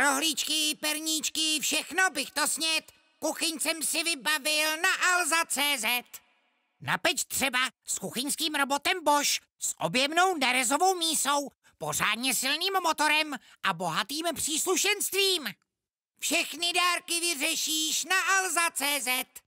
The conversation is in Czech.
Rohlíčky, perníčky, všechno bych to snět. Kuchyň jsem si vybavil na Alza.cz. Na peč třeba s kuchyňským robotem Bosch, s objemnou nerezovou mísou, pořádně silným motorem a bohatým příslušenstvím. Všechny dárky vyřešíš na Alza.cz.